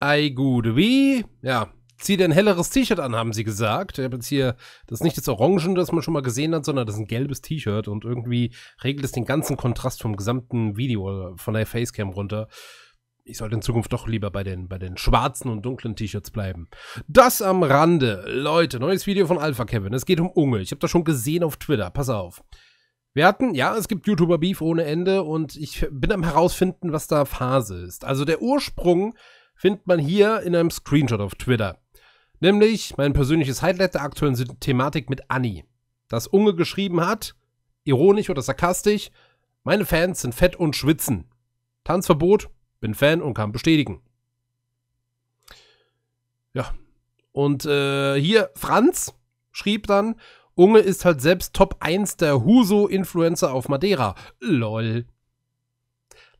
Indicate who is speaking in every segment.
Speaker 1: Ei gut, wie? Ja, zieh dir ein helleres T-Shirt an, haben sie gesagt. Ich habe jetzt hier, das ist nicht das Orangen, das man schon mal gesehen hat, sondern das ist ein gelbes T-Shirt und irgendwie regelt es den ganzen Kontrast vom gesamten Video äh, von der Facecam runter. Ich sollte in Zukunft doch lieber bei den, bei den schwarzen und dunklen T-Shirts bleiben. Das am Rande. Leute, neues Video von Alpha Kevin. Es geht um Unge. Ich habe das schon gesehen auf Twitter. Pass auf. Wir hatten, ja, es gibt YouTuber-Beef ohne Ende und ich bin am herausfinden, was da Phase ist. Also der Ursprung findet man hier in einem Screenshot auf Twitter. Nämlich mein persönliches Highlight der aktuellen Thematik mit Anni. Das Unge geschrieben hat, ironisch oder sarkastisch, meine Fans sind fett und schwitzen. Tanzverbot, bin Fan und kann bestätigen. Ja. Und äh, hier Franz schrieb dann, Unge ist halt selbst Top 1 der Huso-Influencer auf Madeira. LOL.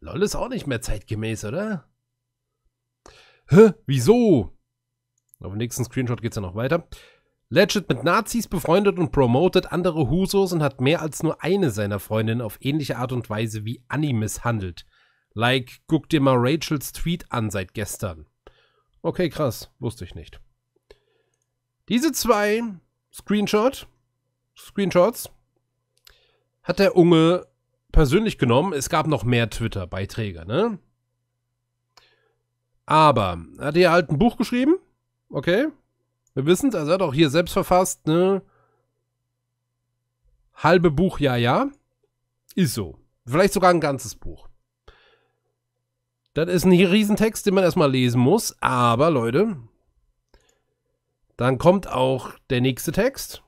Speaker 1: LOL ist auch nicht mehr zeitgemäß, oder? Hä? Wieso? Auf dem nächsten Screenshot geht's ja noch weiter. Legit mit Nazis befreundet und promotet andere Husos und hat mehr als nur eine seiner Freundinnen auf ähnliche Art und Weise wie Annie misshandelt. Like, guck dir mal Rachels Tweet an seit gestern. Okay, krass, wusste ich nicht. Diese zwei Screenshot, Screenshots hat der Unge persönlich genommen. Es gab noch mehr Twitter-Beiträge, ne? Aber hat er halt ein Buch geschrieben, okay? Wir wissen es, also er hat auch hier selbst verfasst, ne? Halbe Buch, ja, ja. Ist so. Vielleicht sogar ein ganzes Buch. Das ist ein Riesentext, den man erstmal lesen muss. Aber, Leute, dann kommt auch der nächste Text.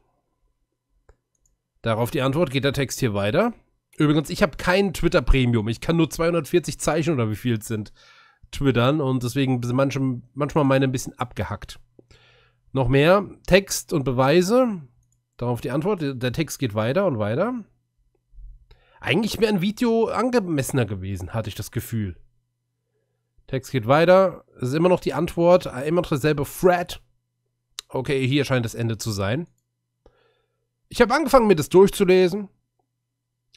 Speaker 1: Darauf die Antwort, geht der Text hier weiter. Übrigens, ich habe kein Twitter Premium. Ich kann nur 240 Zeichen oder wie viel es sind twittern und deswegen sind manche, manchmal meine ein bisschen abgehackt. Noch mehr Text und Beweise. Darauf die Antwort. Der Text geht weiter und weiter. Eigentlich wäre ein Video angemessener gewesen, hatte ich das Gefühl. Text geht weiter. Es ist immer noch die Antwort. Immer noch derselbe Thread. Okay, hier scheint das Ende zu sein. Ich habe angefangen, mir das durchzulesen.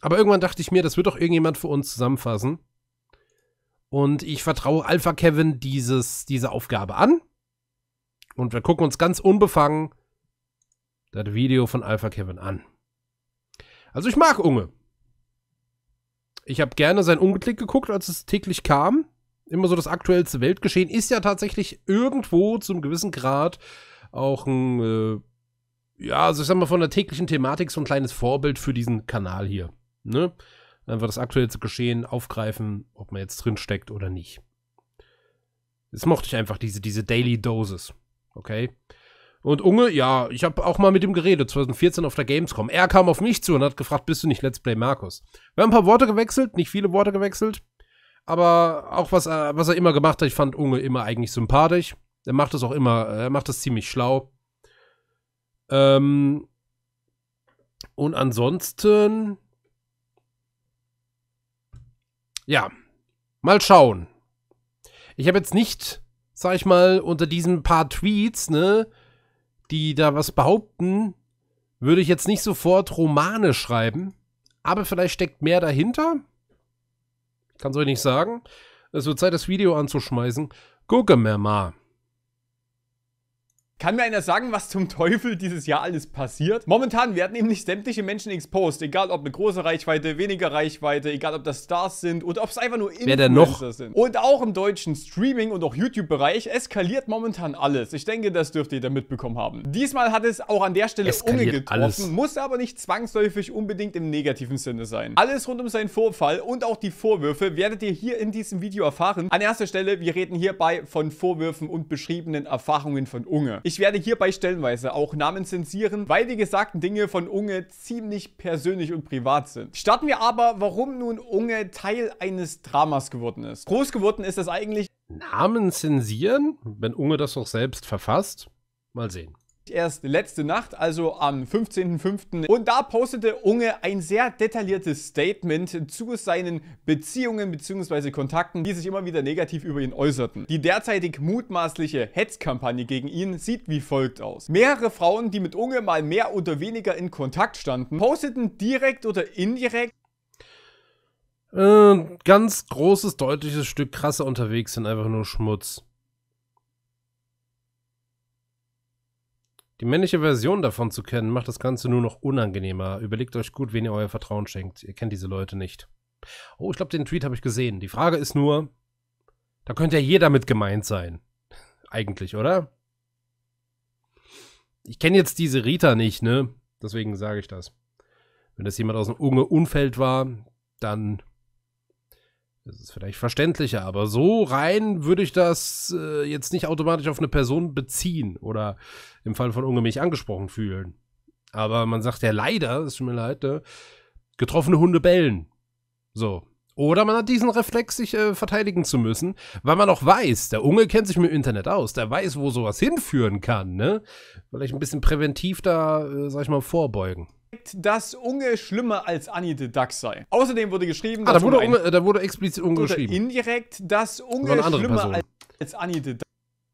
Speaker 1: Aber irgendwann dachte ich mir, das wird doch irgendjemand für uns zusammenfassen. Und ich vertraue Alpha Kevin dieses, diese Aufgabe an. Und wir gucken uns ganz unbefangen das Video von Alpha Kevin an. Also ich mag Unge. Ich habe gerne sein Ungeklick geguckt, als es täglich kam. Immer so das aktuellste Weltgeschehen ist ja tatsächlich irgendwo zu einem gewissen Grad auch ein, äh, ja, also ich sag mal von der täglichen Thematik so ein kleines Vorbild für diesen Kanal hier. Ne? einfach das aktuellste Geschehen aufgreifen, ob man jetzt drin steckt oder nicht. Das mochte ich einfach, diese, diese Daily Doses. Okay? Und Unge, ja, ich habe auch mal mit ihm geredet, 2014 auf der Gamescom. Er kam auf mich zu und hat gefragt, bist du nicht Let's Play Markus? Wir haben ein paar Worte gewechselt, nicht viele Worte gewechselt, aber auch was er, was er immer gemacht hat, ich fand Unge immer eigentlich sympathisch. Er macht es auch immer, er macht es ziemlich schlau. Ähm, und ansonsten, ja, mal schauen. Ich habe jetzt nicht, sag ich mal, unter diesen paar Tweets, ne, die da was behaupten, würde ich jetzt nicht sofort Romane schreiben. Aber vielleicht steckt mehr dahinter. Ich kann es euch nicht sagen. Es wird Zeit, das Video anzuschmeißen. Gucken wir
Speaker 2: mal. Kann mir einer sagen, was zum Teufel dieses Jahr alles passiert? Momentan werden nämlich sämtliche Menschen exposed, egal ob eine große Reichweite, weniger Reichweite, egal ob das Stars sind oder ob es einfach nur Influencer sind. Und auch im deutschen Streaming- und auch YouTube-Bereich eskaliert momentan alles. Ich denke, das dürft ihr da mitbekommen haben. Diesmal hat es auch an der Stelle Unge getroffen, alles. muss aber nicht zwangsläufig unbedingt im negativen Sinne sein. Alles rund um seinen Vorfall und auch die Vorwürfe werdet ihr hier in diesem Video erfahren. An erster Stelle, wir reden hierbei von Vorwürfen und beschriebenen Erfahrungen von Unge. Ich ich werde hierbei stellenweise auch Namen zensieren, weil die gesagten Dinge von Unge ziemlich persönlich und privat sind. Starten wir aber, warum nun Unge Teil eines Dramas geworden ist. Groß geworden ist es eigentlich. Namen zensieren? Wenn Unge das doch selbst verfasst? Mal sehen erst letzte Nacht, also am 15.05. Und da postete Unge ein sehr detailliertes Statement zu seinen Beziehungen bzw. Kontakten, die sich immer wieder negativ über ihn äußerten. Die derzeitig mutmaßliche Hetzkampagne gegen ihn sieht wie folgt aus. Mehrere Frauen, die mit Unge mal mehr oder weniger in Kontakt standen, posteten direkt oder indirekt
Speaker 1: äh, ganz großes, deutliches Stück krasser unterwegs sind einfach nur Schmutz. Die männliche Version davon zu kennen, macht das Ganze nur noch unangenehmer. Überlegt euch gut, wen ihr euer Vertrauen schenkt. Ihr kennt diese Leute nicht. Oh, ich glaube, den Tweet habe ich gesehen. Die Frage ist nur, da könnte ja jeder mit gemeint sein. Eigentlich, oder? Ich kenne jetzt diese Rita nicht, ne? Deswegen sage ich das. Wenn das jemand aus dem Unge Umfeld war, dann das ist vielleicht verständlicher, aber so rein würde ich das äh, jetzt nicht automatisch auf eine Person beziehen oder im Fall von Unge mich angesprochen fühlen. Aber man sagt ja leider, es tut mir leid, ne? getroffene Hunde bellen. So. Oder man hat diesen Reflex, sich äh, verteidigen zu müssen, weil man auch weiß, der Unge kennt sich mit dem Internet aus, der weiß, wo sowas hinführen kann, ne? Vielleicht ein bisschen präventiv da, äh, sag ich mal, vorbeugen
Speaker 2: dass Unge schlimmer als Annie the Duck sei. Außerdem wurde geschrieben, ah, da wurde, Unge, da wurde explizit Unge geschrieben. Indirekt, dass Unge schlimmer Person. als Annie the Duck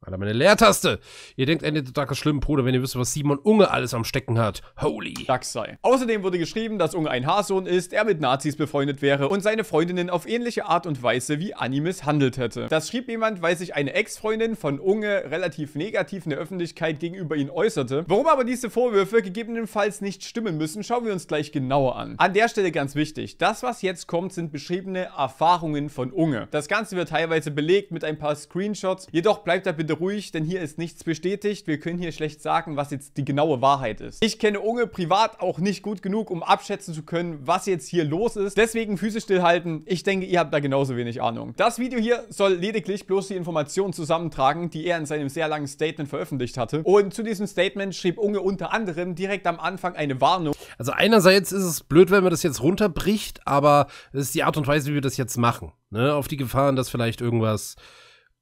Speaker 2: Alter, meine Leertaste. Ihr denkt Ende der Tag ist schlimm, Bruder, wenn ihr wisst, was Simon Unge alles am Stecken hat. Holy. Dax sei. Außerdem wurde geschrieben, dass Unge ein Haarsohn ist, er mit Nazis befreundet wäre und seine Freundinnen auf ähnliche Art und Weise wie Annie misshandelt hätte. Das schrieb jemand, weil sich eine Ex-Freundin von Unge relativ negativ in der Öffentlichkeit gegenüber ihn äußerte. Warum aber diese Vorwürfe gegebenenfalls nicht stimmen müssen, schauen wir uns gleich genauer an. An der Stelle ganz wichtig, das was jetzt kommt, sind beschriebene Erfahrungen von Unge. Das Ganze wird teilweise belegt mit ein paar Screenshots, jedoch bleibt da bitte ruhig, denn hier ist nichts bestätigt. Wir können hier schlecht sagen, was jetzt die genaue Wahrheit ist. Ich kenne Unge privat auch nicht gut genug, um abschätzen zu können, was jetzt hier los ist. Deswegen Füße stillhalten. Ich denke, ihr habt da genauso wenig Ahnung. Das Video hier soll lediglich bloß die Informationen zusammentragen, die er in seinem sehr langen Statement veröffentlicht hatte. Und zu diesem Statement schrieb Unge unter anderem direkt am Anfang eine Warnung. Also einerseits ist es blöd, wenn man das jetzt runterbricht, aber es ist die Art und
Speaker 1: Weise, wie wir das jetzt machen. Ne? Auf die Gefahren, dass vielleicht irgendwas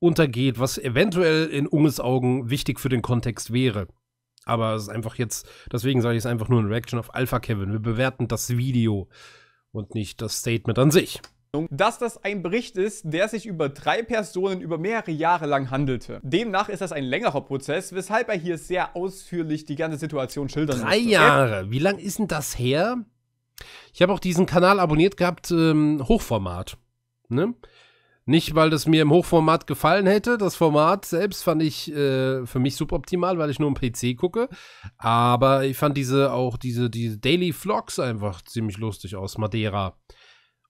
Speaker 1: untergeht, was eventuell in Unges Augen wichtig für den Kontext wäre. Aber es ist einfach jetzt, deswegen sage ich es einfach nur in Reaction auf Alpha Kevin. Wir bewerten das Video und nicht das Statement an sich
Speaker 2: dass das ein Bericht ist, der sich über drei Personen über mehrere Jahre lang handelte. Demnach ist das ein längerer Prozess, weshalb er hier sehr ausführlich die ganze Situation schildern Drei musste. Jahre?
Speaker 1: Wie lang ist denn das her? Ich habe auch diesen Kanal abonniert gehabt, ähm, Hochformat. Ne? Nicht, weil das mir im Hochformat gefallen hätte. Das Format selbst fand ich äh, für mich suboptimal, weil ich nur am PC gucke. Aber ich fand diese auch diese, diese Daily Vlogs einfach ziemlich lustig aus Madeira.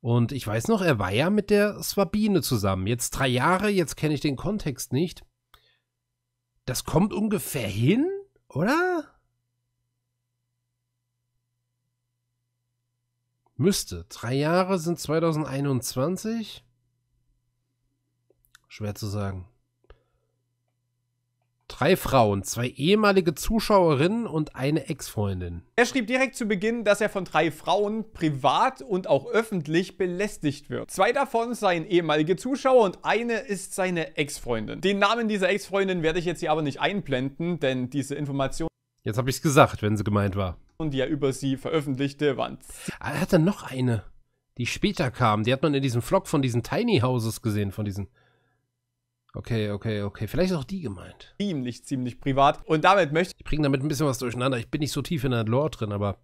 Speaker 1: Und ich weiß noch, er war ja mit der Swabine zusammen. Jetzt drei Jahre, jetzt kenne ich den Kontext nicht. Das kommt ungefähr hin, oder? Müsste. Drei Jahre sind 2021. Schwer zu sagen. Drei Frauen, zwei ehemalige Zuschauerinnen und eine Ex-Freundin.
Speaker 2: Er schrieb direkt zu Beginn, dass er von drei Frauen privat und auch öffentlich belästigt wird. Zwei davon seien ehemalige Zuschauer und eine ist seine Ex-Freundin. Den Namen dieser Ex-Freundin werde ich jetzt hier aber nicht einblenden, denn diese Information. Jetzt habe ich es
Speaker 1: gesagt, wenn sie gemeint war.
Speaker 2: Und die er über sie veröffentlichte, waren. Ah, er hatte
Speaker 1: noch eine, die
Speaker 2: später kam. Die hat
Speaker 1: man in diesem Vlog von diesen Tiny Houses gesehen, von diesen. Okay, okay, okay. Vielleicht ist auch die gemeint. Ziemlich, ziemlich privat. Und damit möchte ich. Ich bringe damit ein bisschen was durcheinander. Ich bin nicht so tief in der Lore
Speaker 2: drin, aber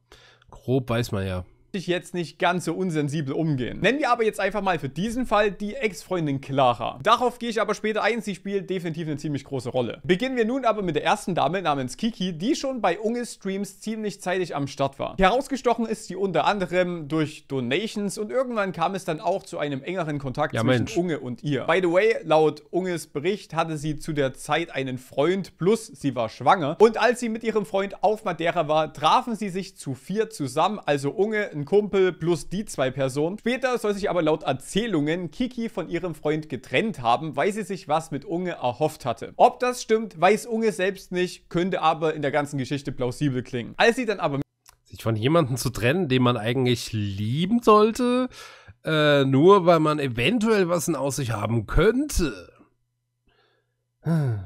Speaker 2: grob weiß man ja ich jetzt nicht ganz so unsensibel umgehen. Nennen wir aber jetzt einfach mal für diesen Fall die Ex-Freundin Clara. Darauf gehe ich aber später ein, sie spielt definitiv eine ziemlich große Rolle. Beginnen wir nun aber mit der ersten Dame namens Kiki, die schon bei Unges Streams ziemlich zeitig am Start war. Herausgestochen ist sie unter anderem durch Donations und irgendwann kam es dann auch zu einem engeren Kontakt ja, zwischen Mensch. Unge und ihr. By the way, laut Unges Bericht hatte sie zu der Zeit einen Freund plus sie war schwanger und als sie mit ihrem Freund auf Madeira war, trafen sie sich zu vier zusammen, also Unge, ein ein Kumpel plus die zwei Personen. Später soll sich aber laut Erzählungen Kiki von ihrem Freund getrennt haben, weil sie sich was mit Unge erhofft hatte. Ob das stimmt, weiß Unge selbst nicht, könnte aber in der ganzen Geschichte plausibel klingen. Als sie dann aber sich von jemandem zu
Speaker 1: trennen, den man eigentlich lieben
Speaker 2: sollte, äh,
Speaker 1: nur weil man eventuell was in Aussicht haben könnte, hm,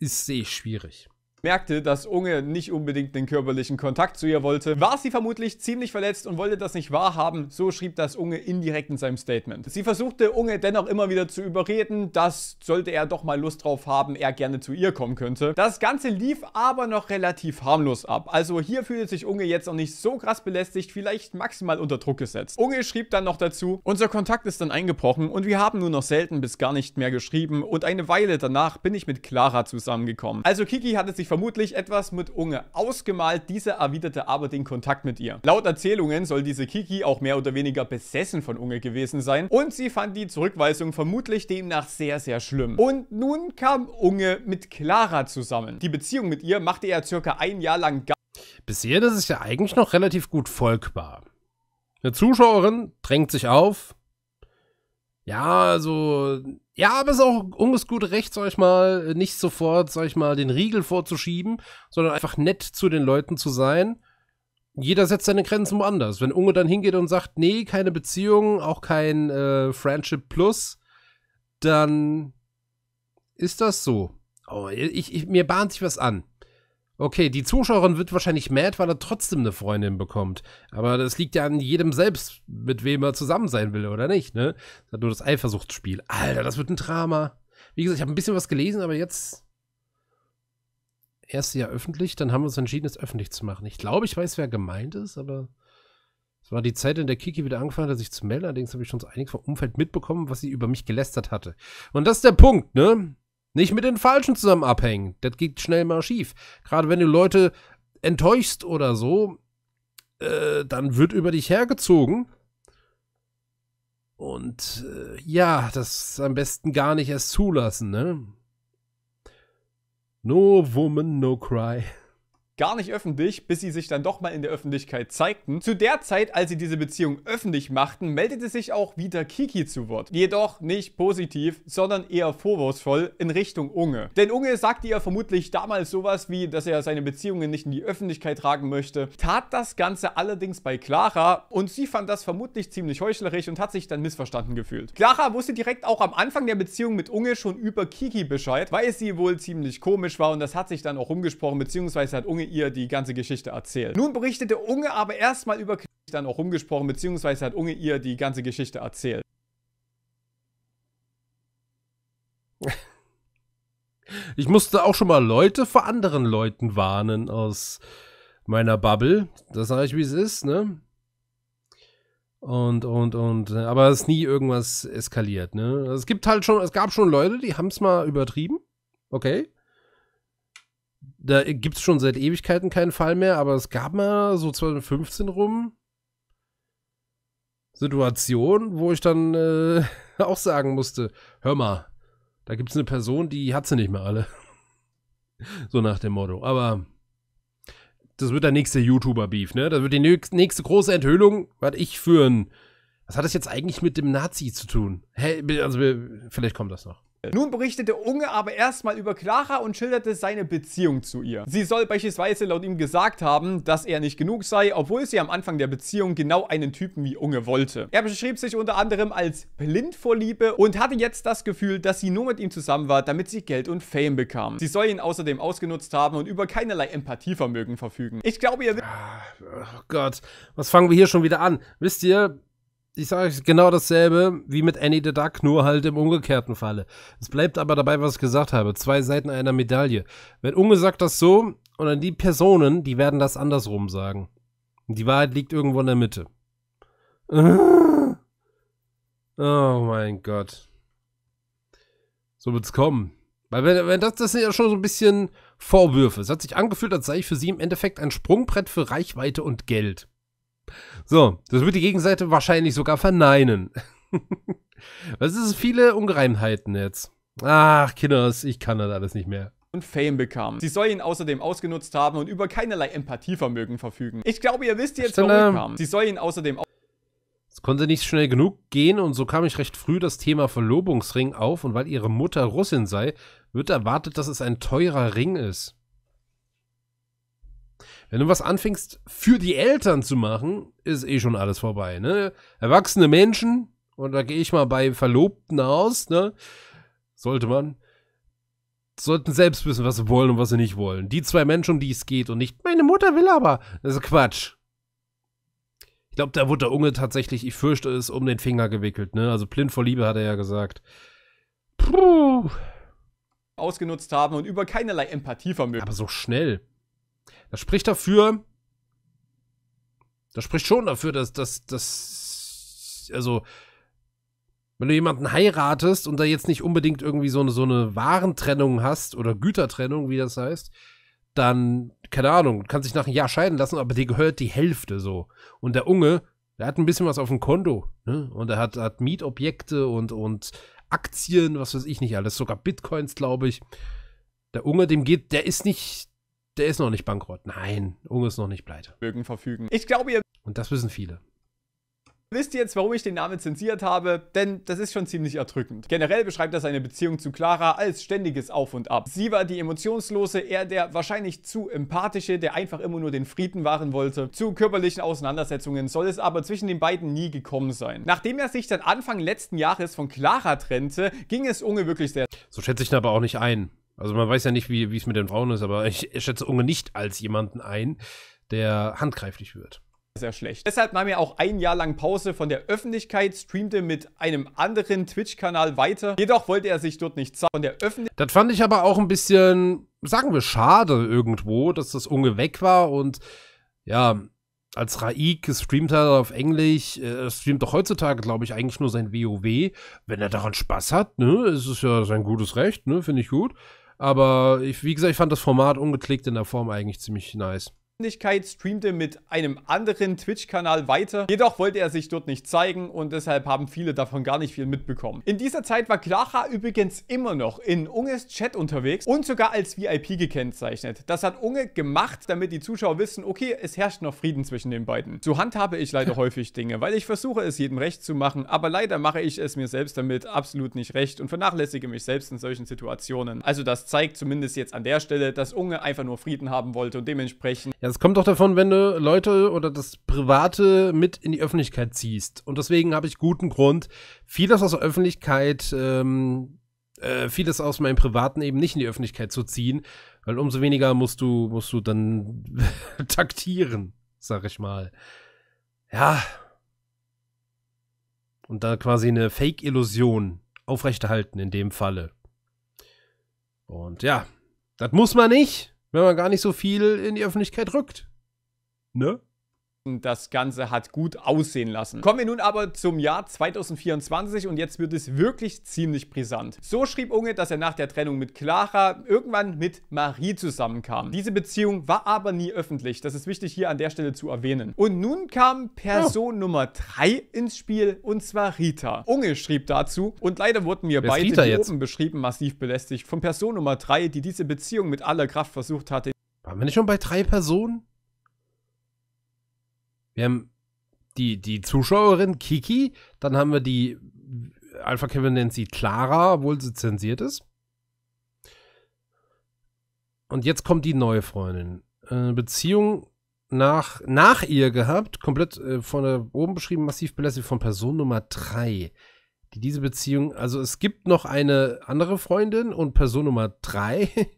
Speaker 1: ist sehr schwierig
Speaker 2: merkte, dass Unge nicht unbedingt den körperlichen Kontakt zu ihr wollte, war sie vermutlich ziemlich verletzt und wollte das nicht wahrhaben, so schrieb das Unge indirekt in seinem Statement. Sie versuchte Unge dennoch immer wieder zu überreden, dass sollte er doch mal Lust drauf haben, er gerne zu ihr kommen könnte. Das Ganze lief aber noch relativ harmlos ab, also hier fühlte sich Unge jetzt auch nicht so krass belästigt, vielleicht maximal unter Druck gesetzt. Unge schrieb dann noch dazu, unser Kontakt ist dann eingebrochen und wir haben nur noch selten bis gar nicht mehr geschrieben und eine Weile danach bin ich mit Clara zusammengekommen. Also Kiki hatte sich sich vermutlich etwas mit Unge ausgemalt, dieser erwiderte aber den Kontakt mit ihr. Laut Erzählungen soll diese Kiki auch mehr oder weniger besessen von Unge gewesen sein und sie fand die Zurückweisung vermutlich demnach sehr, sehr schlimm. Und nun kam Unge mit Clara zusammen. Die Beziehung mit ihr machte er circa ein Jahr lang gar Bisher, das ist ja eigentlich noch relativ gut folgbar. Eine Zuschauerin drängt sich auf,
Speaker 1: ja, so, also, ja, aber es ist auch unges gut recht, sag ich mal, nicht sofort, sag ich mal, den Riegel vorzuschieben, sondern einfach nett zu den Leuten zu sein. Jeder setzt seine Grenzen woanders. Wenn Unge dann hingeht und sagt, nee, keine Beziehung, auch kein äh, Friendship Plus, dann ist das so. Oh, ich, ich, mir bahnt sich was an. Okay, die Zuschauerin wird wahrscheinlich mad, weil er trotzdem eine Freundin bekommt. Aber das liegt ja an jedem selbst, mit wem er zusammen sein will oder nicht, ne? Das hat nur das Eifersuchtsspiel. Alter, das wird ein Drama. Wie gesagt, ich habe ein bisschen was gelesen, aber jetzt. Erste Jahr öffentlich, dann haben wir uns entschieden, es öffentlich zu machen. Ich glaube, ich weiß, wer gemeint ist, aber es war die Zeit, in der Kiki wieder angefangen hat, sich zu melden. Allerdings habe ich schon so einiges vom Umfeld mitbekommen, was sie über mich gelästert hatte. Und das ist der Punkt, ne? Nicht mit den Falschen zusammen abhängen. Das geht schnell mal schief. Gerade wenn du Leute enttäuschst oder so, äh, dann wird über dich hergezogen.
Speaker 2: Und äh,
Speaker 1: ja, das am besten gar nicht erst zulassen, ne? No woman, no cry
Speaker 2: gar nicht öffentlich, bis sie sich dann doch mal in der Öffentlichkeit zeigten. Zu der Zeit, als sie diese Beziehung öffentlich machten, meldete sich auch wieder Kiki zu Wort. Jedoch nicht positiv, sondern eher vorwurfsvoll in Richtung Unge. Denn Unge sagte ihr vermutlich damals sowas wie, dass er seine Beziehungen nicht in die Öffentlichkeit tragen möchte, tat das Ganze allerdings bei Clara und sie fand das vermutlich ziemlich heuchlerisch und hat sich dann missverstanden gefühlt. Clara wusste direkt auch am Anfang der Beziehung mit Unge schon über Kiki Bescheid, weil sie wohl ziemlich komisch war und das hat sich dann auch umgesprochen, beziehungsweise hat Unge ihr die ganze Geschichte erzählt. Nun berichtete Unge aber erstmal über Krieg dann auch rumgesprochen, beziehungsweise hat Unge ihr die ganze Geschichte erzählt.
Speaker 1: Ich musste auch schon mal Leute vor anderen Leuten warnen aus meiner Bubble. Das sage ich, wie es ist, ne? Und, und, und, aber es ist nie irgendwas eskaliert, ne? Es gibt halt schon, es gab schon Leute, die haben es mal übertrieben. Okay. Da gibt es schon seit Ewigkeiten keinen Fall mehr, aber es gab mal so 2015 rum Situation, wo ich dann äh, auch sagen musste, hör mal, da gibt es eine Person, die hat sie nicht mehr alle. So nach dem Motto. Aber das wird der nächste YouTuber-Beef, ne? Das wird die nächste große Enthüllung, was ich für ein. Was hat das jetzt eigentlich mit dem Nazi
Speaker 2: zu tun? Hä, hey, also vielleicht kommt das noch. Äh, nun berichtete Unge aber erstmal über Clara und schilderte seine Beziehung zu ihr. Sie soll beispielsweise laut ihm gesagt haben, dass er nicht genug sei, obwohl sie am Anfang der Beziehung genau einen Typen wie Unge wollte. Er beschrieb sich unter anderem als blind vor Liebe und hatte jetzt das Gefühl, dass sie nur mit ihm zusammen war, damit sie Geld und Fame bekam. Sie soll ihn außerdem ausgenutzt haben und über keinerlei Empathievermögen verfügen. Ich glaube, ihr... Ah, oh Gott, was fangen wir hier schon wieder an? Wisst ihr, ich sage genau dasselbe
Speaker 1: wie mit Annie the Duck, nur halt im umgekehrten Falle. Es bleibt aber dabei, was ich gesagt habe. Zwei Seiten einer Medaille. Wenn Unge sagt das so und dann die Personen, die werden das andersrum sagen. Und die Wahrheit liegt irgendwo in der Mitte. Oh mein Gott. So wird's kommen. Weil wenn, wenn das, das sind ja schon so ein bisschen Vorwürfe. Es hat sich angefühlt, als sei ich für sie im Endeffekt ein Sprungbrett für Reichweite und Geld. So, das wird die Gegenseite wahrscheinlich sogar verneinen. Was ist viele Ungereimheiten jetzt? Ach, Kinders, ich kann das alles nicht mehr
Speaker 2: und Fame bekam. Sie soll ihn außerdem ausgenutzt haben und über keinerlei Empathievermögen verfügen. Ich glaube, ihr wisst jetzt, Stille. warum kam. Sie soll ihn außerdem
Speaker 1: es konnte nicht schnell genug gehen und so kam ich recht früh das Thema Verlobungsring auf und weil ihre Mutter Russin sei, wird erwartet, dass es ein teurer Ring ist. Wenn du was anfängst, für die Eltern zu machen, ist eh schon alles vorbei. Ne? Erwachsene Menschen, und da gehe ich mal bei Verlobten aus, ne? sollte man, sollten selbst wissen, was sie wollen und was sie nicht wollen. Die zwei Menschen, um die es geht und nicht, meine Mutter will aber. Das ist Quatsch. Ich glaube, da wurde der Unge tatsächlich, ich fürchte es, um den Finger gewickelt. Ne? Also blind vor Liebe hat er ja gesagt.
Speaker 2: Puh. Ausgenutzt haben
Speaker 1: und über keinerlei Empathie vermögen. Aber so schnell. Das spricht dafür. Das spricht schon dafür, dass, dass, dass, also, wenn du jemanden heiratest und da jetzt nicht unbedingt irgendwie so eine, so eine Warentrennung hast oder Gütertrennung, wie das heißt, dann, keine Ahnung, kann sich nach einem Jahr scheiden lassen, aber dir gehört die Hälfte so. Und der Unge, der hat ein bisschen was auf dem Konto. Ne? Und er hat, hat Mietobjekte und, und Aktien, was weiß ich nicht alles, sogar Bitcoins, glaube ich. Der Unge, dem geht, der ist nicht, der ist noch nicht bankrott. Nein, Unge ist noch nicht pleite. Mögen verfügen. Ich glaube, ihr. Und das wissen viele.
Speaker 2: Wisst ihr jetzt, warum ich den Namen zensiert habe? Denn das ist schon ziemlich erdrückend. Generell beschreibt er seine Beziehung zu Clara als ständiges Auf und Ab. Sie war die emotionslose, er der wahrscheinlich zu empathische, der einfach immer nur den Frieden wahren wollte. Zu körperlichen Auseinandersetzungen soll es aber zwischen den beiden nie gekommen sein. Nachdem er sich dann Anfang letzten Jahres von Clara trennte, ging es Unge wirklich sehr. So schätze ich ihn aber auch nicht ein. Also man
Speaker 1: weiß ja nicht, wie es mit den Frauen ist, aber ich schätze Unge nicht als jemanden ein, der handgreiflich wird
Speaker 2: sehr schlecht. Deshalb nahm er auch ein Jahr lang Pause von der Öffentlichkeit, streamte mit einem anderen Twitch-Kanal weiter. Jedoch wollte er sich dort nicht zeigen. Von der Öffentlichkeit.
Speaker 1: Das fand ich aber auch ein bisschen, sagen wir, schade irgendwo, dass das Unge weg war und ja. Als Raik gestreamt hat auf Englisch, äh, er streamt doch heutzutage, glaube ich, eigentlich nur sein WoW. Wenn er daran Spaß hat, ne, ist es ja sein gutes Recht, ne, finde ich gut. Aber ich, wie gesagt, ich fand das Format ungeklickt in der Form eigentlich ziemlich nice.
Speaker 2: Öffentlichkeit streamte mit einem anderen Twitch-Kanal weiter, jedoch wollte er sich dort nicht zeigen und deshalb haben viele davon gar nicht viel mitbekommen. In dieser Zeit war Clara übrigens immer noch in Unges Chat unterwegs und sogar als VIP gekennzeichnet. Das hat Unge gemacht, damit die Zuschauer wissen, okay, es herrscht noch Frieden zwischen den beiden. So handhabe ich leider häufig Dinge, weil ich versuche es jedem recht zu machen, aber leider mache ich es mir selbst damit absolut nicht recht und vernachlässige mich selbst in solchen Situationen. Also das zeigt zumindest jetzt an der Stelle, dass Unge einfach nur Frieden haben wollte und dementsprechend...
Speaker 1: Ja, es kommt doch davon, wenn du Leute oder das Private mit in die Öffentlichkeit ziehst. Und deswegen habe ich guten Grund, vieles aus der Öffentlichkeit, ähm, äh, vieles aus meinem Privaten eben nicht in die Öffentlichkeit zu ziehen, weil umso weniger musst du, musst du dann taktieren, sag ich mal. Ja. Und da quasi eine Fake-Illusion aufrechterhalten in dem Falle. Und ja, das muss man nicht wenn man gar nicht so viel in die Öffentlichkeit rückt. Ne?
Speaker 2: Ansonsten, das Ganze hat gut aussehen lassen. Kommen wir nun aber zum Jahr 2024 und jetzt wird es wirklich ziemlich brisant. So schrieb Unge, dass er nach der Trennung mit Clara irgendwann mit Marie zusammenkam. Diese Beziehung war aber nie öffentlich. Das ist wichtig hier an der Stelle zu erwähnen. Und nun kam Person oh. Nummer 3 ins Spiel und zwar Rita. Unge schrieb dazu und leider wurden wir beide, Rita jetzt? oben beschrieben, massiv belästigt von Person Nummer 3, die diese Beziehung mit aller Kraft versucht hatte. Waren wir nicht schon bei drei Personen?
Speaker 1: Wir haben die, die Zuschauerin Kiki, dann haben wir die Alpha Kevin nennt sie Clara, obwohl sie zensiert ist. Und jetzt kommt die neue Freundin. Eine äh, Beziehung nach, nach ihr gehabt, komplett äh, von der oben beschrieben, massiv belästigt von Person Nummer 3. Die diese Beziehung, also es gibt noch eine andere Freundin und Person Nummer 3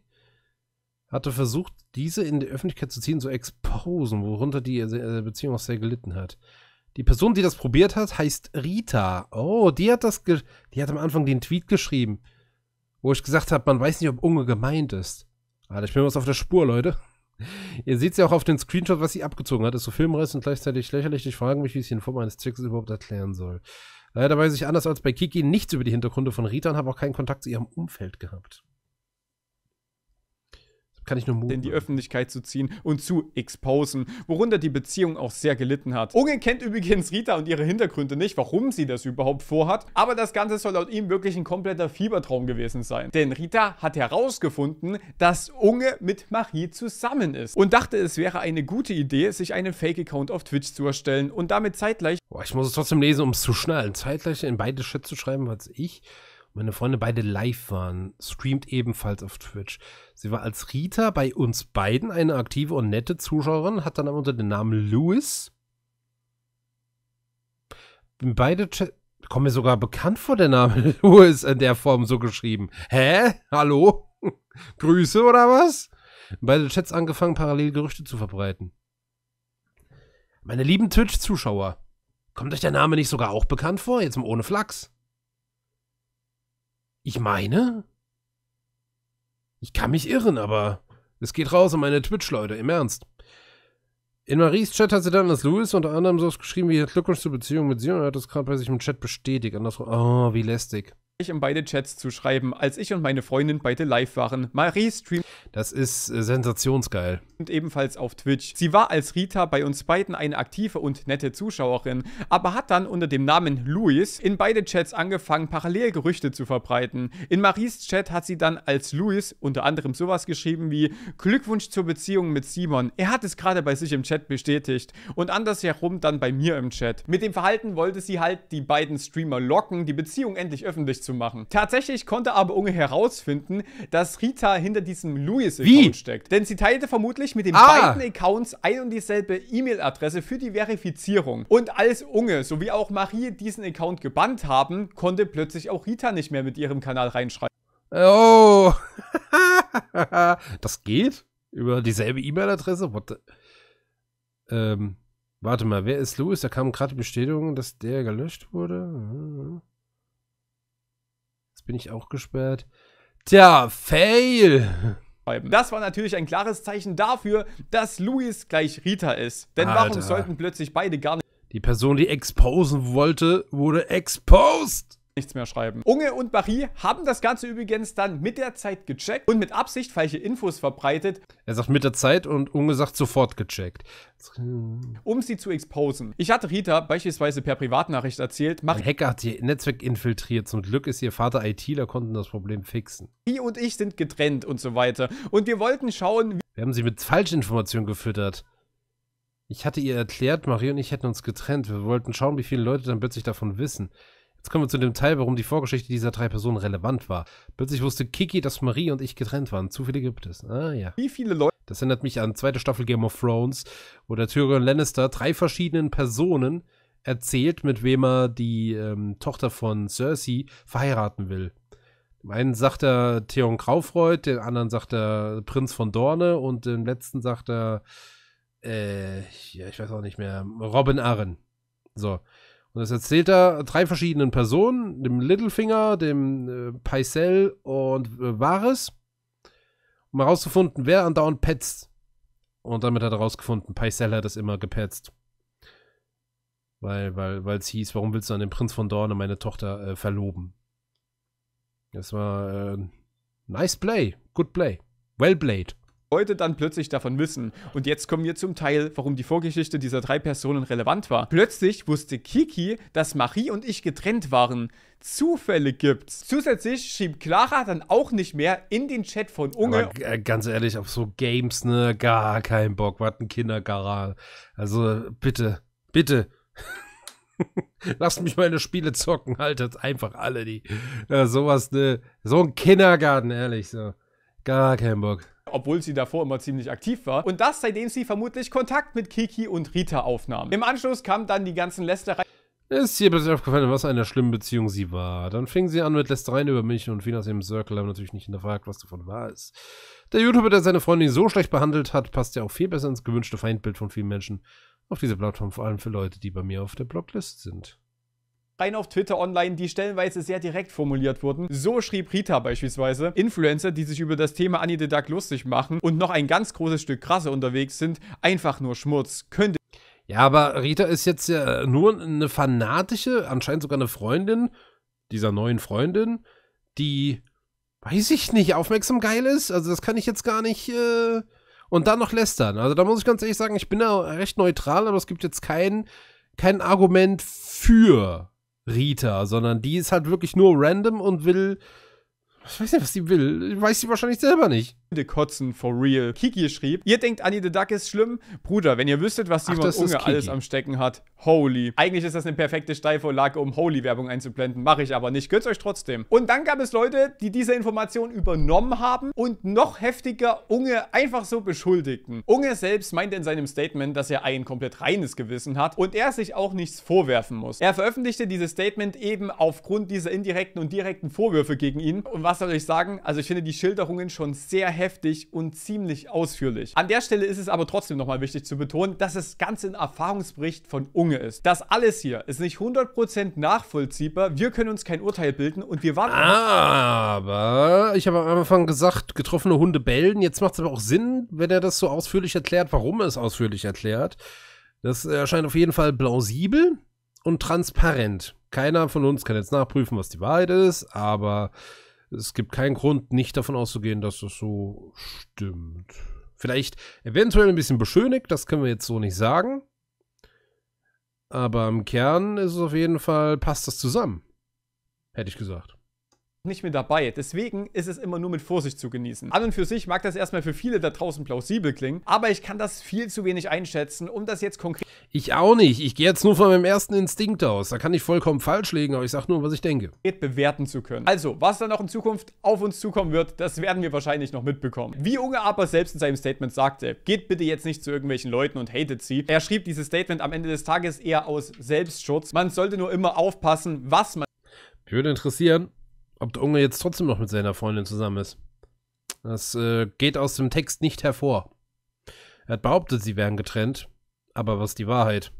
Speaker 1: hatte versucht, diese in die Öffentlichkeit zu ziehen, zu exposen, worunter äh, die Beziehung auch sehr gelitten hat. Die Person, die das probiert hat, heißt Rita. Oh, die hat das, die hat am Anfang den Tweet geschrieben, wo ich gesagt habe, man weiß nicht, ob Unge gemeint ist. Alter, ich bin was auf der Spur, Leute. Ihr seht ja auch auf den Screenshot, was sie abgezogen hat. Ist so filmreißend und gleichzeitig lächerlich. Ich frage mich, wie ich es in Form eines Textes überhaupt erklären soll. Leider weiß ich anders als bei Kiki nichts über die Hintergründe von Rita und habe auch keinen Kontakt zu ihrem Umfeld gehabt.
Speaker 2: Kann ich nur Mut in die Öffentlichkeit zu ziehen und zu exposen, worunter die Beziehung auch sehr gelitten hat. Unge kennt übrigens Rita und ihre Hintergründe nicht, warum sie das überhaupt vorhat, aber das Ganze soll laut ihm wirklich ein kompletter Fiebertraum gewesen sein. Denn Rita hat herausgefunden, dass Unge mit Marie zusammen ist und dachte, es wäre eine gute Idee, sich einen Fake-Account auf Twitch zu erstellen und damit zeitgleich... Boah, ich
Speaker 1: muss es trotzdem lesen, um es zu schnallen. Zeitgleich in beide Chats zu schreiben, was ich meine Freunde beide live waren, streamt ebenfalls auf Twitch. Sie war als Rita bei uns beiden eine aktive und nette Zuschauerin, hat dann aber unter dem Namen Louis beide Ch kommt mir sogar bekannt vor der Name Louis in der Form so geschrieben. Hä? Hallo? Grüße oder was? Beide Chats angefangen, parallel Gerüchte zu verbreiten. Meine lieben Twitch-Zuschauer, kommt euch der Name nicht sogar auch bekannt vor? Jetzt mal ohne Flachs. Ich meine? Ich kann mich irren, aber es geht raus um meine Twitch-Leute, im Ernst. In Maries Chat hat sie dann als Louis unter anderem so geschrieben, wie Glückwunsch zur Beziehung mit sie und hat das gerade bei sich im Chat bestätigt. Andersrum,
Speaker 2: oh, wie lästig ich in beide Chats zu schreiben, als ich und meine Freundin beide live waren. Marie streamt. Das ist äh, sensationsgeil. Und ebenfalls auf Twitch. Sie war als Rita bei uns beiden eine aktive und nette Zuschauerin, aber hat dann unter dem Namen Louis in beide Chats angefangen, parallel Gerüchte zu verbreiten. In Maries Chat hat sie dann als Louis unter anderem sowas geschrieben wie Glückwunsch zur Beziehung mit Simon. Er hat es gerade bei sich im Chat bestätigt und andersherum dann bei mir im Chat. Mit dem Verhalten wollte sie halt die beiden Streamer locken, die Beziehung endlich öffentlich zu zu machen. Tatsächlich konnte aber Unge herausfinden, dass Rita hinter diesem Louis-Account steckt. Denn sie teilte vermutlich mit den ah. beiden Accounts ein und dieselbe E-Mail-Adresse für die Verifizierung. Und als Unge sowie auch Marie diesen Account gebannt haben, konnte plötzlich auch Rita nicht mehr mit ihrem Kanal reinschreiben. Oh. das geht? Über dieselbe E-Mail-Adresse? What the? Ähm,
Speaker 1: warte mal, wer ist Louis? Da kam gerade Bestätigung, dass der gelöscht wurde.
Speaker 2: Jetzt bin ich auch gesperrt. Tja, fail! Das war natürlich ein klares Zeichen dafür, dass Luis gleich Rita ist. Denn Alter. warum sollten plötzlich beide gar nicht. Die Person, die exposen wollte, wurde exposed! nichts mehr schreiben. Unge und Marie haben das Ganze übrigens dann mit der Zeit gecheckt und mit Absicht falsche Infos verbreitet. Er sagt mit der Zeit und Unge sagt sofort gecheckt. Um sie zu exposen. Ich hatte Rita beispielsweise per Privatnachricht erzählt. Ein Hacker hat ihr Netzwerk
Speaker 1: infiltriert. Zum Glück ist ihr Vater ITler, konnten das Problem fixen.
Speaker 2: Sie und ich sind getrennt und so weiter.
Speaker 1: Und wir wollten schauen... Wir haben sie mit Falschinformationen gefüttert. Ich hatte ihr erklärt, Marie und ich hätten uns getrennt. Wir wollten schauen, wie viele Leute dann plötzlich davon wissen. Jetzt kommen wir zu dem Teil, warum die Vorgeschichte dieser drei Personen relevant war. Plötzlich wusste Kiki, dass Marie und ich getrennt waren. Zu viele gibt es. Ah ja. Wie viele Leute? Das erinnert mich an zweite Staffel Game of Thrones, wo der Tyrion Lannister drei verschiedenen Personen erzählt, mit wem er die ähm, Tochter von Cersei verheiraten will. Dem einen sagt er Theon Graufreud, den anderen sagt er Prinz von Dorne und den letzten sagt er, äh, ja, ich weiß auch nicht mehr, Robin Arryn. So. Und das erzählt er drei verschiedenen Personen, dem Littlefinger, dem äh, Paisel und äh, Vares, um herauszufinden, wer andauernd petzt. Und damit hat er herausgefunden, Paisel hat das immer gepetzt. Weil weil weil, es hieß, warum willst du an den Prinz von Dorne meine Tochter äh,
Speaker 2: verloben? Das war äh, nice play, good play, well played heute dann plötzlich davon wissen. Und jetzt kommen wir zum Teil, warum die Vorgeschichte dieser drei Personen relevant war. Plötzlich wusste Kiki, dass Marie und ich getrennt waren. Zufälle gibt's. Zusätzlich schiebt Clara dann auch nicht mehr in den Chat von Unge. Aber,
Speaker 1: äh, ganz ehrlich, auf so Games, ne, gar keinen Bock. Was ein Kindergaral. Also bitte, bitte. Lasst mich meine Spiele zocken, haltet einfach
Speaker 2: alle die. Ja, sowas, ne, so ein Kindergarten, ehrlich, so. Gar keinen Bock obwohl sie davor immer ziemlich aktiv war. Und das, seitdem sie vermutlich Kontakt mit Kiki und Rita aufnahm. Im Anschluss kam dann die ganzen Lästereien. Ist hier plötzlich aufgefallen, was einer schlimmen Beziehung sie
Speaker 1: war. Dann fing sie an mit Lästereien über mich und viele aus ihrem Circle haben natürlich nicht hinterfragt, was davon war. ist. Der YouTuber, der seine Freundin so schlecht behandelt hat, passt ja auch viel besser ins gewünschte Feindbild von vielen Menschen auf diese Plattform, vor allem für Leute, die bei mir auf der Blocklist sind
Speaker 2: rein auf Twitter online, die stellenweise sehr direkt formuliert wurden. So schrieb Rita beispielsweise, Influencer, die sich über das Thema Annie the Duck lustig machen und noch ein ganz großes Stück krasser unterwegs sind, einfach nur Schmutz, könnte
Speaker 1: ja, aber Rita ist jetzt ja nur eine fanatische, anscheinend sogar eine Freundin dieser neuen Freundin, die, weiß ich nicht, aufmerksam geil ist. Also das kann ich jetzt gar nicht. Äh, und dann noch lästern. Also da muss ich ganz ehrlich sagen, ich bin da recht neutral, aber es gibt jetzt kein, kein Argument für Rita, sondern die ist halt
Speaker 2: wirklich nur random und will ich weiß nicht, was sie will. Ich weiß sie wahrscheinlich selber nicht. Kotzen for real. Kiki schrieb, ihr denkt, Annie the Duck ist schlimm? Bruder, wenn ihr wüsstet, was Simon Ach, Unge alles am Stecken hat. Holy. Eigentlich ist das eine perfekte Steilvorlage, um Holy-Werbung einzublenden. Mache ich aber nicht. Gönnt euch trotzdem. Und dann gab es Leute, die diese Information übernommen haben und noch heftiger Unge einfach so beschuldigten. Unge selbst meinte in seinem Statement, dass er ein komplett reines Gewissen hat und er sich auch nichts vorwerfen muss. Er veröffentlichte dieses Statement eben aufgrund dieser indirekten und direkten Vorwürfe gegen ihn. Und was was soll ich sagen? Also ich finde die Schilderungen schon sehr heftig und ziemlich ausführlich. An der Stelle ist es aber trotzdem nochmal wichtig zu betonen, dass es ganz ein Erfahrungsbericht von Unge ist. Das alles hier ist nicht 100% nachvollziehbar. Wir können uns kein Urteil bilden und wir warten.
Speaker 1: Aber ich habe am Anfang gesagt, getroffene Hunde bellen. Jetzt macht es aber auch Sinn, wenn er das so ausführlich erklärt, warum er es ausführlich erklärt. Das erscheint auf jeden Fall plausibel und transparent. Keiner von uns kann jetzt nachprüfen, was die Wahrheit ist, aber es gibt keinen Grund, nicht davon auszugehen, dass das so stimmt. Vielleicht eventuell ein bisschen beschönigt, das können wir jetzt so nicht sagen. Aber im Kern ist es auf jeden Fall, passt das zusammen. Hätte ich gesagt
Speaker 2: nicht mehr dabei. Deswegen ist es immer nur mit Vorsicht zu genießen. An und für sich mag das erstmal für viele da draußen plausibel klingen, aber ich kann das viel zu wenig einschätzen, um das jetzt konkret.
Speaker 1: Ich auch nicht. Ich gehe jetzt nur von meinem ersten Instinkt aus. Da kann ich vollkommen falsch liegen, aber ich sage nur, was ich denke.
Speaker 2: Bewerten zu können. Also, was dann noch in Zukunft auf uns zukommen wird, das werden wir wahrscheinlich noch mitbekommen. Wie Unge aber selbst in seinem Statement sagte, geht bitte jetzt nicht zu irgendwelchen Leuten und hatet sie. Er schrieb dieses Statement am Ende des Tages eher aus Selbstschutz. Man sollte nur immer aufpassen, was man.
Speaker 1: Würde interessieren, ob der Unge jetzt trotzdem noch mit seiner Freundin zusammen ist. Das äh, geht aus dem Text nicht hervor. Er hat behauptet, sie wären getrennt, aber was die
Speaker 2: Wahrheit?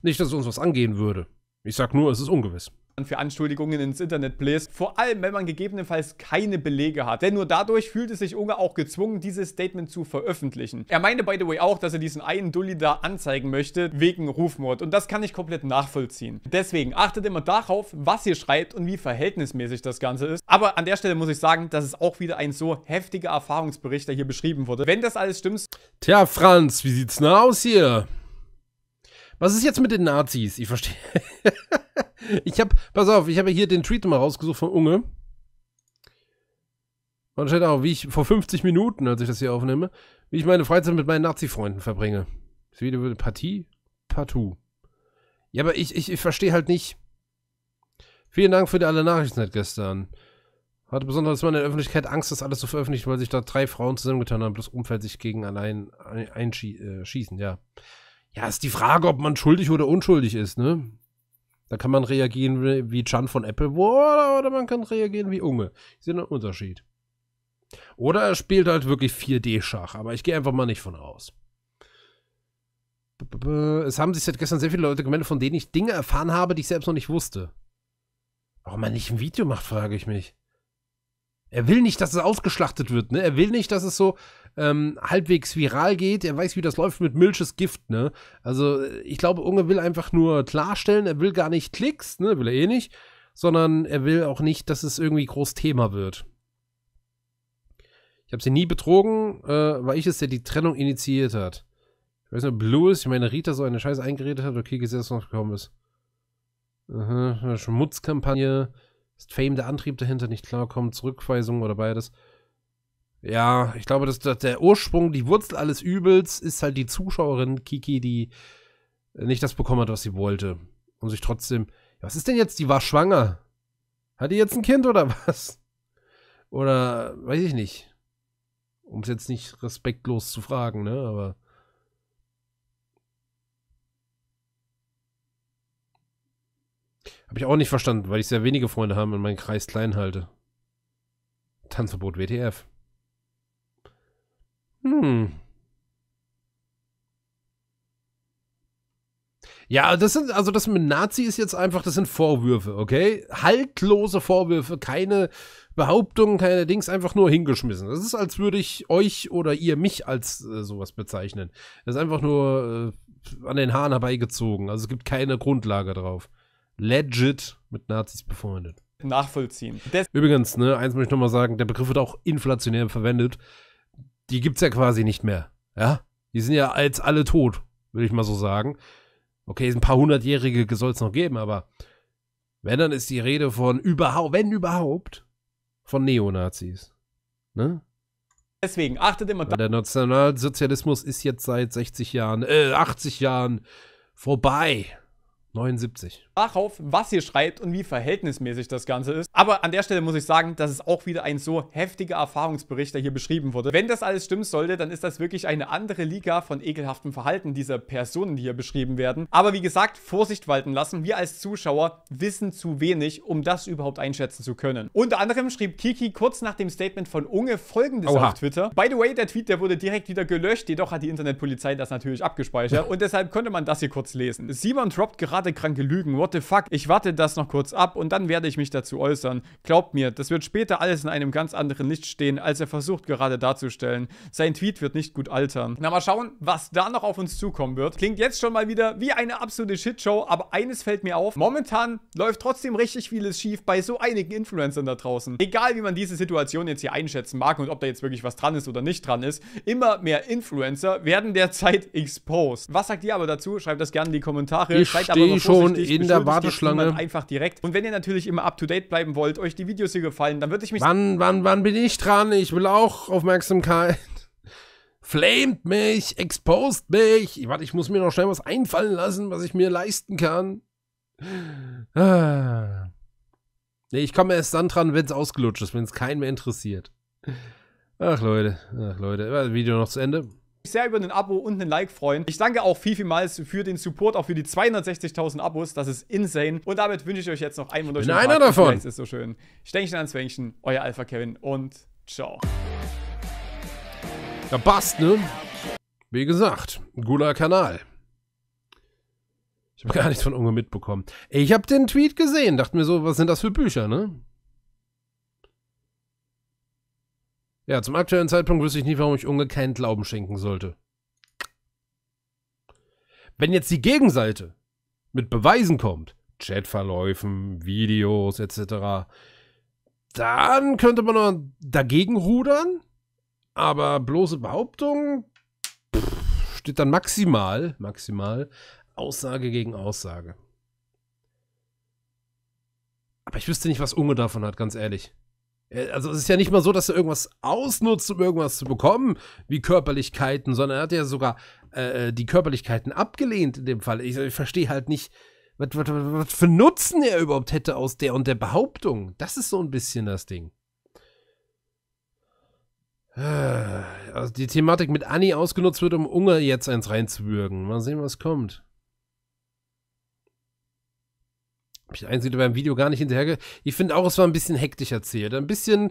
Speaker 2: Nicht, dass es uns was angehen würde. Ich sag nur, es ist ungewiss für Anschuldigungen ins Internet bläst, vor allem wenn man gegebenenfalls keine Belege hat. Denn nur dadurch fühlte sich Unge auch gezwungen, dieses Statement zu veröffentlichen. Er meinte by the way auch, dass er diesen einen Dulli da anzeigen möchte, wegen Rufmord. Und das kann ich komplett nachvollziehen. Deswegen achtet immer darauf, was ihr schreibt und wie verhältnismäßig das Ganze ist. Aber an der Stelle muss ich sagen, dass es auch wieder ein so heftiger Erfahrungsbericht, der hier beschrieben wurde. Wenn das alles stimmt...
Speaker 1: Tja, Franz, wie sieht's denn aus hier? Was ist jetzt mit den Nazis? Ich verstehe. ich habe, pass auf, ich habe hier den Tweet mal rausgesucht von Unge. Man steht auch, wie ich vor 50 Minuten, als ich das hier aufnehme, wie ich meine Freizeit mit meinen Nazi-Freunden verbringe. Das Video würde Partie, Partout. Ja, aber ich, ich, ich verstehe halt nicht. Vielen Dank für die alle Nachrichten seit gestern. Hatte besonders mal in der Öffentlichkeit Angst, das alles zu veröffentlichen, weil sich da drei Frauen zusammengetan haben, bloß Umfeld sich gegen allein einschießen, ein, äh, ja ja, ist die Frage, ob man schuldig oder unschuldig ist, ne? Da kann man reagieren wie Chan von Apple oder, oder man kann reagieren wie Unge. Ist ja ein Unterschied. Oder er spielt halt wirklich 4D-Schach, aber ich gehe einfach mal nicht von aus. Es haben sich seit gestern sehr viele Leute gemeldet, von denen ich Dinge erfahren habe, die ich selbst noch nicht wusste. Warum er nicht ein Video macht, frage ich mich. Er will nicht, dass es ausgeschlachtet wird, ne? Er will nicht, dass es so, ähm, halbwegs viral geht. Er weiß, wie das läuft mit Milches Gift, ne? Also äh, ich glaube, Unge will einfach nur klarstellen, er will gar nicht Klicks, ne? Will er eh nicht. Sondern er will auch nicht, dass es irgendwie groß Thema wird. Ich habe sie nie betrogen, äh, weil ich es, der die Trennung initiiert hat. Ich weiß nicht, ob Blue ist, ich meine, Rita so eine Scheiße eingeredet hat, okay, Gesetz noch gekommen ist. Aha, Schmutzkampagne. Ist Fame der Antrieb dahinter? Nicht klar, kommt Zurückweisung oder beides. Ja, ich glaube, dass, der Ursprung, die Wurzel alles Übels ist halt die Zuschauerin Kiki, die nicht das bekommen hat, was sie wollte. Und sich trotzdem. Was ist denn jetzt? Die war schwanger. Hat die jetzt ein Kind oder was? Oder weiß ich nicht. Um es jetzt nicht respektlos zu fragen, ne? Aber. Habe ich auch nicht verstanden, weil ich sehr wenige Freunde habe und meinen Kreis klein halte. Tanzverbot WTF. Hm. Ja, das sind, also das mit Nazi ist jetzt einfach, das sind Vorwürfe, okay? Haltlose Vorwürfe, keine Behauptungen, keine Dings, einfach nur hingeschmissen. Das ist, als würde ich euch oder ihr mich als äh, sowas bezeichnen. Das ist einfach nur äh, an den Haaren herbeigezogen. Also es gibt keine Grundlage drauf. Legit mit Nazis befreundet.
Speaker 2: Nachvollziehen.
Speaker 1: Des Übrigens, ne, eins möchte ich nochmal sagen, der Begriff wird auch inflationär verwendet die gibt's ja quasi nicht mehr. Ja, die sind ja als alle tot, würde ich mal so sagen. Okay, ein paar hundertjährige soll es noch geben, aber wenn, dann ist die Rede von überhaupt, wenn überhaupt, von Neonazis. Ne?
Speaker 2: Deswegen achtet immer darauf.
Speaker 1: Der Nationalsozialismus ist jetzt seit 60 Jahren, äh, 80 Jahren vorbei. 79.
Speaker 2: Ach auf, was ihr schreibt und wie verhältnismäßig das Ganze ist. Aber an der Stelle muss ich sagen, dass es auch wieder ein so heftiger Erfahrungsbericht, der hier beschrieben wurde. Wenn das alles stimmen sollte, dann ist das wirklich eine andere Liga von ekelhaftem Verhalten dieser Personen, die hier beschrieben werden. Aber wie gesagt, Vorsicht walten lassen. Wir als Zuschauer wissen zu wenig, um das überhaupt einschätzen zu können. Unter anderem schrieb Kiki kurz nach dem Statement von Unge folgendes Oha. auf Twitter. By the way, der Tweet, der wurde direkt wieder gelöscht, jedoch hat die Internetpolizei das natürlich abgespeichert und deshalb konnte man das hier kurz lesen. Simon droppt gerade Ladekranke lügen. What the fuck? Ich warte das noch kurz ab und dann werde ich mich dazu äußern. Glaubt mir, das wird später alles in einem ganz anderen Licht stehen, als er versucht gerade darzustellen. Sein Tweet wird nicht gut altern. Na, mal schauen, was da noch auf uns zukommen wird. Klingt jetzt schon mal wieder wie eine absolute Shitshow, aber eines fällt mir auf. Momentan läuft trotzdem richtig vieles schief bei so einigen Influencern da draußen. Egal, wie man diese Situation jetzt hier einschätzen mag und ob da jetzt wirklich was dran ist oder nicht dran ist, immer mehr Influencer werden derzeit exposed. Was sagt ihr aber dazu? Schreibt das gerne in die Kommentare. Ich Schreibt aber noch Sie schon in der Warteschlange. Einfach direkt. Und wenn ihr natürlich immer up to date bleiben wollt, euch die Videos hier gefallen, dann würde ich mich. Wann,
Speaker 1: wann, wann bin ich dran? Ich will auch Aufmerksamkeit. Flamed mich, exposed mich. Warte, ich muss mir noch schnell was einfallen lassen, was ich mir leisten kann. Ah. Nee, ich komme erst dann dran, wenn es ausgelutscht ist, wenn es keinen mehr interessiert. Ach Leute, ach Leute, Video noch zu Ende
Speaker 2: sehr über ein Abo und ein Like freuen. Ich danke auch viel, vielmals für den Support, auch für die 260.000 Abos. Das ist insane. Und damit wünsche ich euch jetzt noch einen wunderschönen Tag. einer davon. Es ist so schön. Stängchen ans Wängchen, euer Alpha Kevin und ciao. Ja, passt, ne? Wie gesagt, ein guter Kanal.
Speaker 1: Ich habe gar nichts von Unge mitbekommen. Ich habe den Tweet gesehen, dachte mir so, was sind das für Bücher, ne? Ja, zum aktuellen Zeitpunkt wüsste ich nicht, warum ich Unge keinen Glauben schenken sollte. Wenn jetzt die Gegenseite mit Beweisen kommt, Chatverläufen, Videos etc., dann könnte man noch dagegen rudern, aber bloße Behauptungen pff, steht dann maximal, maximal Aussage gegen Aussage. Aber ich wüsste nicht, was Unge davon hat, ganz ehrlich. Äh, also es ist ja nicht mal so, dass er irgendwas ausnutzt, um irgendwas zu bekommen, wie Körperlichkeiten, sondern er hat ja sogar äh, äh die Körperlichkeiten abgelehnt in dem Fall. Ich, ich verstehe halt nicht, was, was, was für Nutzen er überhaupt hätte aus der und der Behauptung. Das ist so ein bisschen das Ding. Äh, also die Thematik mit Annie ausgenutzt wird, um Unge jetzt eins reinzubürgen. Mal sehen, was kommt. ich das beim Video gar nicht hinterherge. Ich finde auch, es war ein bisschen hektisch erzählt. Ein bisschen.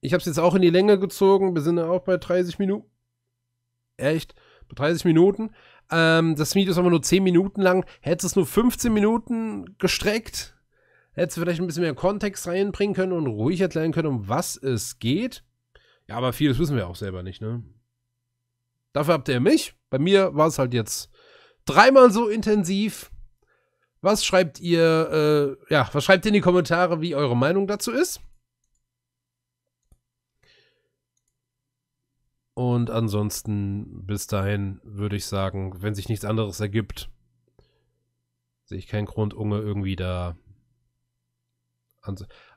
Speaker 1: Ich habe es jetzt auch in die Länge gezogen. Wir sind ja auch bei 30 Minuten. Echt? Bei 30 Minuten. Ähm, das Video ist aber nur 10 Minuten lang. Hätte es nur 15 Minuten gestreckt, hätte es vielleicht ein bisschen mehr Kontext reinbringen können und ruhig erklären können, um was es geht. Ja, aber vieles wissen wir auch selber nicht, ne? Dafür habt ihr mich. Bei mir war es halt jetzt dreimal so intensiv. Was schreibt ihr, äh, ja, was schreibt ihr in die Kommentare, wie eure Meinung dazu ist? Und ansonsten bis dahin würde ich sagen, wenn sich nichts anderes ergibt, sehe ich keinen Grund, Unge irgendwie da.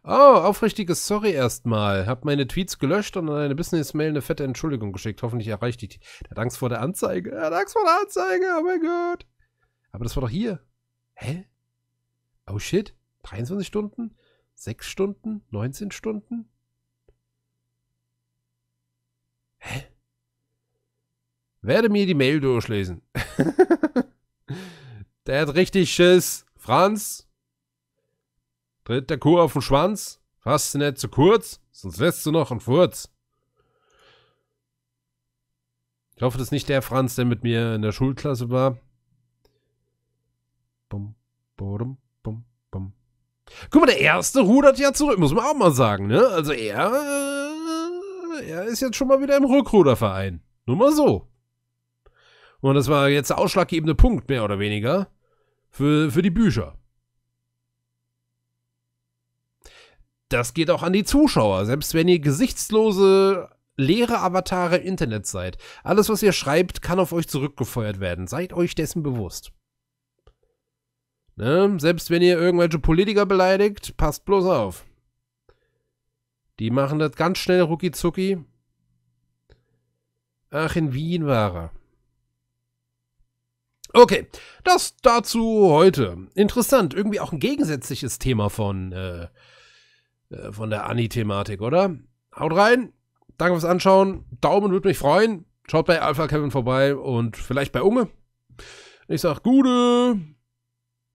Speaker 1: Oh, aufrichtiges Sorry erstmal. Hab meine Tweets gelöscht und an eine Business-Mail eine fette Entschuldigung geschickt. Hoffentlich erreicht die. Der hat Angst vor der Anzeige. Er hat Angst vor der Anzeige. Oh mein Gott. Aber das war doch hier. Hä? Oh shit. 23 Stunden? 6 Stunden? 19 Stunden? Hä? Werde mir die Mail durchlesen. Der hat richtig Schiss. Franz. Tritt der Kuh auf den Schwanz. Fass sie nicht zu kurz, sonst lässt du noch einen Furz. Ich hoffe, das ist nicht der Franz, der mit mir in der Schulklasse war bum, bum, bum, bum. Guck mal, der erste rudert ja zurück, muss man auch mal sagen, ne? Also er, äh, er ist jetzt schon mal wieder im Rückruderverein. Nur mal so. Und das war jetzt der ausschlaggebende Punkt, mehr oder weniger, für, für die Bücher. Das geht auch an die Zuschauer, selbst wenn ihr gesichtslose, leere Avatare im Internet seid. Alles, was ihr schreibt, kann auf euch zurückgefeuert werden. Seid euch dessen bewusst. Ne? Selbst wenn ihr irgendwelche Politiker beleidigt, passt bloß auf. Die machen das ganz schnell rucki zucki. Ach, in Wien war er. Okay, das dazu heute. Interessant, irgendwie auch ein gegensätzliches Thema von, äh, äh, von der Anni-Thematik, oder? Haut rein, danke fürs Anschauen, Daumen würde mich freuen, schaut bei Alpha Kevin vorbei und vielleicht bei Unge. Ich sag, Gute!